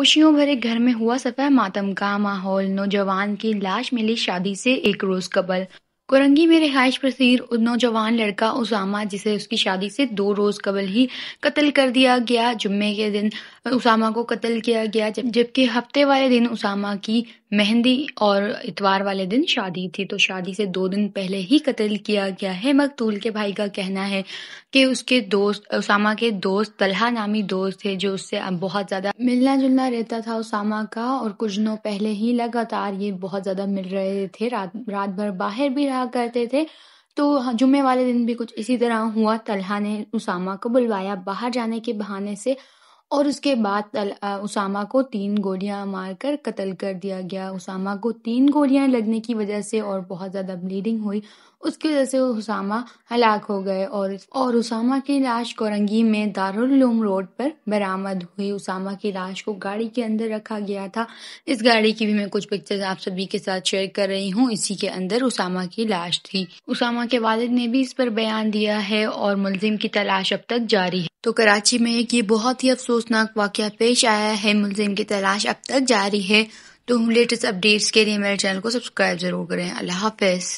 खुशियों भरे घर में हुआ सफा मातम का माहौल नौजवान की लाश मिली शादी से एक रोज कबल कोरंगी में रिहाइश पसीर नौजवान लड़का उसामा जिसे उसकी शादी से दो रोज कबल ही कत्ल कर दिया गया जुम्मे के दिन उसामा को कत्ल किया गया जबकि हफ्ते वाले दिन उसामा की मेहंदी और इतवार वाले दिन शादी थी तो शादी से दो दिन पहले ही कत्ल किया गया है मकतूल के भाई का कहना है कि उसके दोस्त उसामा के दोस्त तलहा नामी दोस्त थे जो उससे बहुत ज़्यादा मिलना जुलना रहता था उसामा का और कुछ दिनों पहले ही लगातार ये बहुत ज़्यादा मिल रहे थे रात रात भर बाहर भी रहा करते थे तो हाँ, जुम्मे वाले दिन भी कुछ इसी तरह हुआ तलहा ने उसामा को बुलवाया बाहर जाने के बहाने से और उसके बाद उसामा को तीन गोलियां मारकर कत्ल कर दिया गया उसामा को तीन गोलियां लगने की वजह से और बहुत ज़्यादा ब्लीडिंग हुई उसकी वजह से उसामा हलाक हो गए और और उसामा की लाश कोरंगी में दारुलूम रोड पर बरामद हुई उसामा की लाश को गाड़ी के अंदर रखा गया था इस गाड़ी की भी मैं कुछ पिक्चर्स आप सभी के साथ शेयर कर रही हूँ इसी के अंदर उसामा की लाश थी उसामा के वालिद ने भी इस पर बयान दिया है और मुलजिम की तलाश अब तक जारी है तो कराची में एक ये बहुत ही अफसोस अफसोसनाक वाक़ पेश आया है मुलजिम की तलाश अब तक जारी है तो हम लेटेस्ट अपडेट्स के लिए मेरे चैनल को सब्सक्राइब ज़रूर करें अल्लाह हाफिज़